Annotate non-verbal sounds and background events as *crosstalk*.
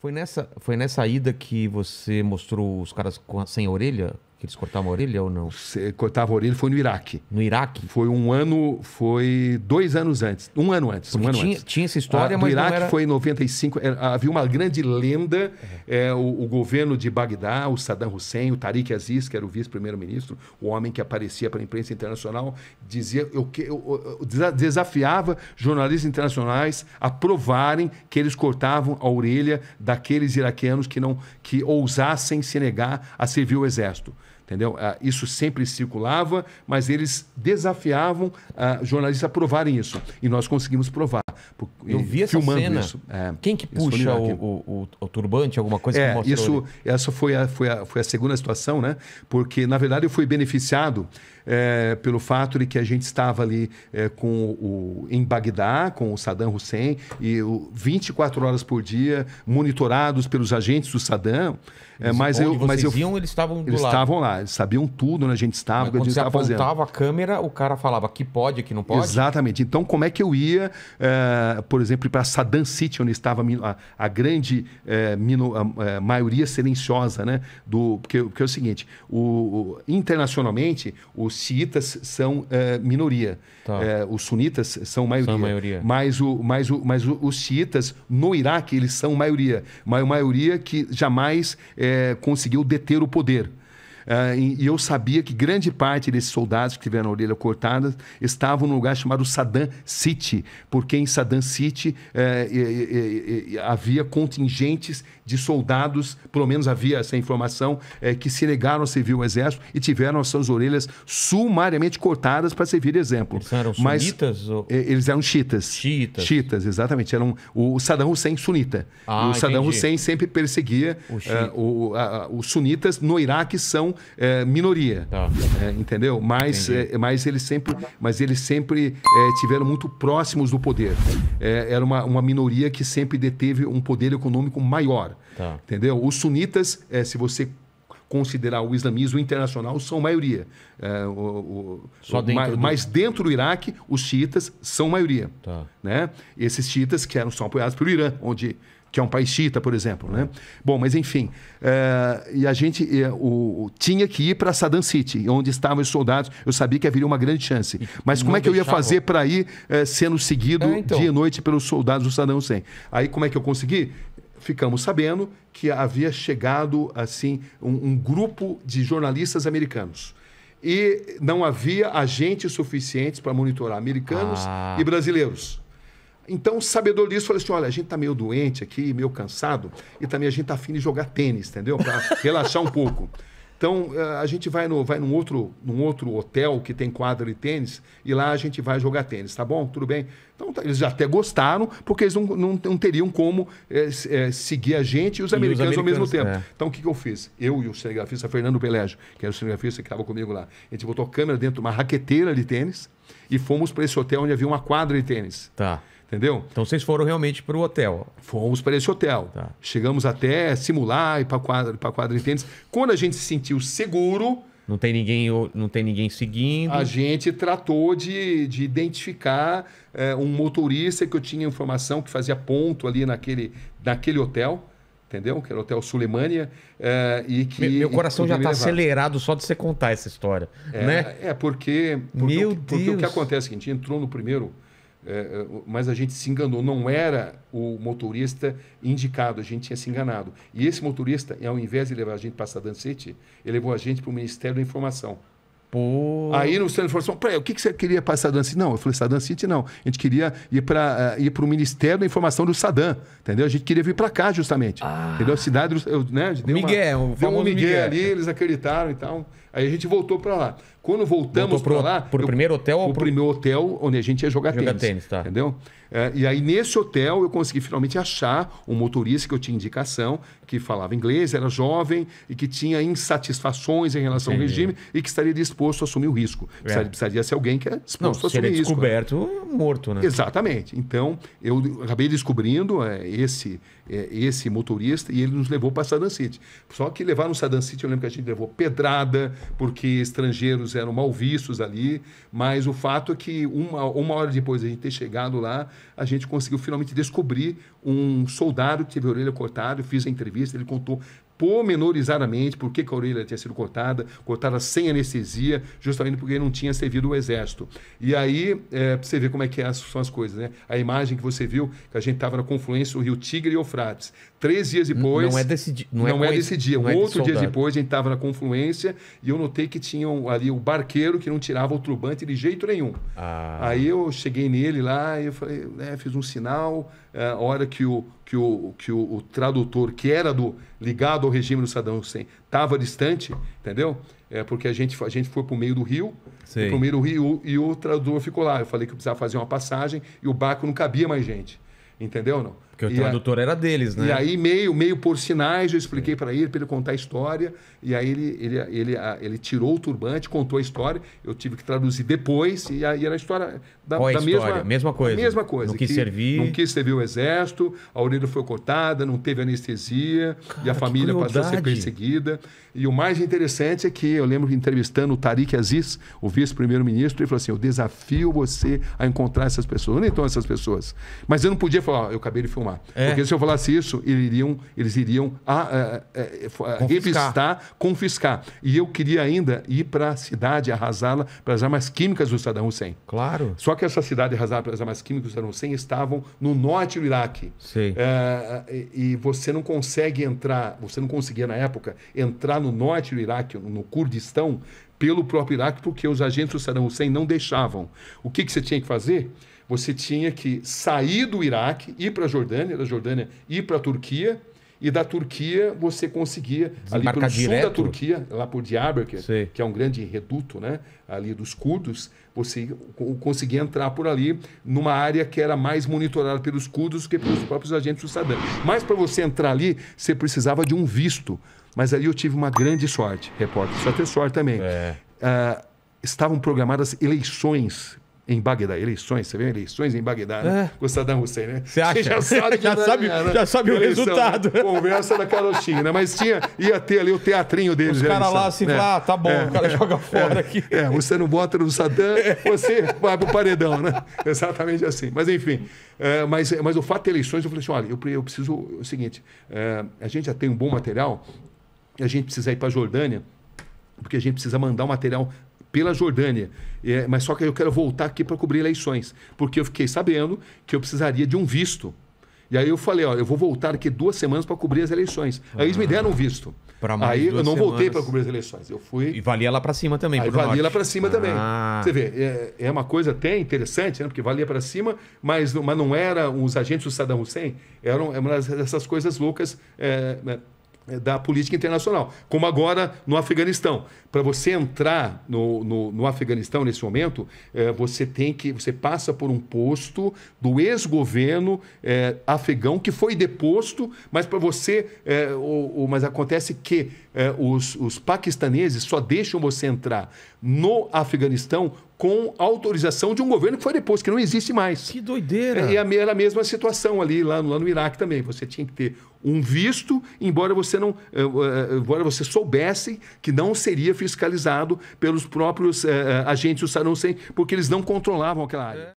Foi nessa, foi nessa ida que você mostrou os caras a, sem a orelha? Que eles cortavam a orelha ou não? Se, cortava a orelha foi no Iraque. No Iraque? Foi um ano, foi dois anos antes. Um ano antes. um ano tinha, antes. tinha essa história, a, ah, mas. No Iraque era... foi em 95. Era, havia uma grande lenda. É. É, o, o, governo de Bagdá, o Saddam Hussein, o Tariq Aziz, que era o vice-primeiro-ministro, o homem que aparecia para a imprensa internacional, dizia, eu, eu, eu, desafiava jornalistas internacionais a provarem que eles cortavam a orelha daqueles iraquianos que, não, que ousassem se negar a servir o exército entendeu? Ah, isso sempre circulava, mas eles desafiavam ah, jornalistas a provarem isso. E nós conseguimos provar. Tipo, eu vi essa cena. Isso. É, Quem que puxa o, o, o, turbante, alguma coisa é, que mostrou? Isso, essa foi a, foi, a, foi a segunda situação, né? Porque, na verdade, eu fui beneficiado é, pelo fato de que a gente estava ali é, com o, em Bagdá, com o Saddam Hussein, e o, 24 horas por dia, monitorados pelos agentes do Saddam. É, mas eu, mas eu, iam, eles estavam Eles lado. estavam lá, eles sabiam tudo onde a gente estava, o que a gente estava fazendo. Quando a câmera, o cara falava que pode, que não pode? Exatamente. Então, como é que eu ia... É, por exemplo, para Saddam City, onde estava a, a grande eh, mino, a, a eh, maioria silenciosa, né? Do, porque, porque é o seguinte, o, o internacionalmente, os xiitas são eh, minoria, tá. os sunitas são maioria, são maioria. Mas, o, mas, o, mas o, os xiitas no Iraque, eles são maioria, maioria que jamais conseguiu deter o poder. Ah, e, eu sabia que grande parte desses soldados que tiveram a orelha cortada estavam num lugar chamado Saddam City, porque em Saddam City eh, eh, eh, havia contingentes de soldados, pelo menos havia essa informação, que se negaram a servir o exército e tiveram as suas orelhas sumariamente cortadas para servir de exemplo. Eles eram Mas, sunitas? Ou... Eles eram chiitas. Chiitas. Chiitas, exatamente. Eram o Saddam Hussein sunita. Ah, o Saddam entendi. Hussein sempre perseguia o, o, a, os sunitas no Iraque são é, minoria. Tá. É, entendeu? Mas, é, mas eles sempre, mas eles sempre é, tiveram muito próximos do poder. É, era uma, uma minoria que sempre deteve um poder econômico maior. Tá. Entendeu? Os sunitas, se você considerar o islamismo internacional são maioria. É, o, o, Só dentro ma, do... Mas dentro do Iraque, os chiitas são maioria. Tá. Né? Esses chiitas que eram, são apoiados pelo Irã, onde que é um país chiita, por exemplo. Né? Bom, mas enfim. É, e a gente é, o, tinha que ir para Saddam City, onde estavam os soldados. Eu sabia que haveria uma grande chance. Mas como é que eu ia fazer para ir é, sendo seguido é, então. dia e noite pelos soldados do Saddam Hussein? Aí como é que eu consegui? ficamos sabendo que havia chegado assim um, um grupo de jornalistas americanos e não havia agentes suficientes para monitorar americanos ah. e brasileiros. Então, sabedor disso, falei assim: olha, a gente está meio doente aqui, meio cansado, e também a gente está afim de jogar tênis, entendeu? Para *laughs* relaxar um pouco. Então, eh, a gente vai, no, vai num, outro, num outro hotel que tem quadra de tênis e lá a gente vai jogar tênis, tá bom? Tudo bem? Então, tá, eles até gostaram, porque eles não, não, não teriam como é, é, seguir a gente e os, e americanos, os americanos, ao mesmo tempo. É. Então, o que, que eu fiz? Eu e o cinegrafista Fernando Pelégio, que era o cinegrafista que estava comigo lá, a gente botou a câmera dentro de uma raqueteira de tênis e fomos para esse hotel onde havia uma quadra de tênis. Tá. Entendeu? Então vocês foram realmente para o hotel. Fomos para esse hotel. Tá. Chegamos até simular e para quadra, para quadra de tênis. Quando a gente se sentiu seguro, não tem ninguém, não tem ninguém seguindo. A gente tratou de, de identificar é, um motorista que eu tinha informação que fazia ponto ali naquele, naquele hotel. Entendeu? Que era o Hotel Sulemania É, eh, e que, meu, meu coração já está acelerado só de você contar essa história. É, né? é porque, porque, meu porque, Deus. porque o que acontece é que a gente entrou no primeiro, é, é, mas a gente se enganou, não era o motorista indicado, a gente tinha se enganado. E esse motorista, ao invés de levar a gente para a Sadancete, ele levou a gente para o Ministério da Informação, Pô. Aí o centro falou assim: o que, que você queria para Saddam City? Não, eu falei: Saddam City não. A gente queria ir para uh, eh, o Ministério da Informação do Saddam, entendeu? A gente queria vir para cá, justamente. Ah. Entendeu? A cidade do. né, Miguel, vamos um Miguel, Miguel ali, eles acreditaram e então, tal. Aí a gente voltou para lá. Quando voltamos para lá. Para o primeiro hotel? O pro... primeiro hotel onde a gente ia jogar Joga tênis. tênis tá. Entendeu? É, e aí nesse hotel eu consegui finalmente achar um motorista que eu tinha indicação, que falava inglês, era jovem e que tinha insatisfações em relação Entendi. ao regime e que estaria disposto disposto a assumir o risco. É. Precisaria ser alguém que é disposto Não, a assumir o é risco. Né? descoberto, né? morto, né? Exatamente. Então, eu acabei descobrindo é, esse, é, esse motorista e ele nos levou para Saddam City. Só que levaram Saddam City, eu lembro que a gente levou pedrada, porque estrangeiros eram mal vistos ali, mas o fato é que uma, uma hora depois de a gente ter chegado lá, a gente conseguiu finalmente descobrir um soldado que teve a orelha cortada, eu fiz a entrevista, ele contou pormenorizadamente por que a orelha tinha sido cortada, cortada sem anestesia, justamente porque não tinha servido o exército. E aí é, você vê como é que é, são as coisas, né? A imagem que você viu, que a gente estava na confluência do rio Tigre e Eufrates. Três dias depois. É não é desse dia. Não, não é, é desse dia. Um é outro dia depois, a gente estava na confluência e eu notei que tinha ali o um barqueiro que não tirava o turbante de jeito nenhum. Ah. Aí eu cheguei nele lá e eu falei, né, fiz um sinal. É, a hora que o, que o, que o, o tradutor, que era do ligado o regime do Saddam Hussein. Estava distante, entendeu? É porque a gente, a gente foi para o meio do rio, para o meio do rio e o tradutor ficou lá. Eu falei que eu precisava fazer uma passagem e o barco não cabia mais gente. Entendeu não? Porque o tradutor a... era deles, né? E aí, meio, meio por sinais, eu expliquei para ele, para ele contar a história. E aí, ele, ele, ele, ele tirou o turbante, contou a história. Eu tive que traduzir depois. E aí, era a história da, Qual é da a história? mesma, mesma coisa. Mesma coisa. Não quis servir. Não quis servir o exército. A orelha foi cortada, não teve anestesia. Cara, e a família passou a ser perseguida. E o mais interessante é que eu lembro entrevistando o Tariq Aziz, o vice-primeiro-ministro, ele falou assim: eu desafio você a encontrar essas pessoas. Onde estão essas pessoas? Mas eu não podia falar, oh, eu acabei de filmar. É. Porque se eu falasse isso, eles iriam, eles iriam a, a, a, revistar, confiscar. E eu queria ainda ir para a cidade, arrasá-la, para as armas químicas do Saddam Hussein. Claro. Só que essa cidade arrasada as armas químicas do Saddam Hussein estavam no norte do Iraque. Sim. Eh, eh, e você não consegue entrar, você não conseguia na época entrar no norte do Iraque, no Kurdistão, pelo próprio Iraque, porque os agentes do Saddam Hussein não deixavam. O que, que você tinha que fazer? Você tinha que sair do Iraque, ir para a Jordânia, da Jordânia ir para a Turquia, e da Turquia você conseguia, ali para direto. sul da Turquia, lá por Diyarbakir, que é um grande reduto né, ali dos curdos, você conseguia entrar por ali numa área que era mais monitorada pelos curdos que pelos próprios agentes do Saddam. Mas para você entrar ali, você precisava de um visto. Mas ali eu tive uma grande sorte, repórter, só ter sorte também. É. Uh, estavam programadas eleições em Bagdá, eleições, você vê eleições em Bagdá, né? É. Saddam Hussein, né? Você acha? já sabe, *laughs* já, sabe né? já sabe, o eleição, né? resultado. Conversa da carochinha, né? Mas tinha, ia ter ali o teatrinho deles. Os caras lá assim, é. ah, tá bom, é. o cara joga *laughs* é. fora aqui. É, você não bota no Saddam, *laughs* é. você vai pro paredão, né? Exatamente assim. Mas enfim, é, mas, mas o fato de eleições, eu falei assim, olha, eu, eu preciso, o seguinte, a gente já tem um bom material, a gente precisa ir para a Jordânia, porque a gente precisa mandar o um material pela Jordânia. É, mas só que eu quero voltar aqui para cobrir eleições, porque eu fiquei sabendo que eu precisaria de um visto. E aí eu falei, ó, eu vou voltar aqui duas semanas para cobrir as eleições. Aí eles me ah, deram um visto. aí eu não semanas. voltei para cobrir as eleições. Eu fui. E valia lá para cima também. Aí valia norte. lá para cima ah. também. Você vê, é, é, uma coisa até interessante, né? Porque valia para cima, mas, mas não era os agentes do Saddam Hussein. Eram, eram essas coisas loucas. É, né? É, da política internacional, como agora no Afeganistão. Para você entrar no, no, no, Afeganistão nesse momento, é, você tem que você passa por um posto do ex-governo é, afegão que foi deposto, mas para você, o, o, mas acontece que os, os paquistaneses só deixam você entrar no Afeganistão com autorização de um governo que foi depois, que não existe mais. Que doideira! É, é e era a mesma situação ali, lá no, lá no Iraque também. Você tinha que ter um visto, embora você não, eh, eh, eh, embora você soubesse que não seria fiscalizado pelos próprios agentes do Saddam Hussein, porque eles não controlavam aquela área. É.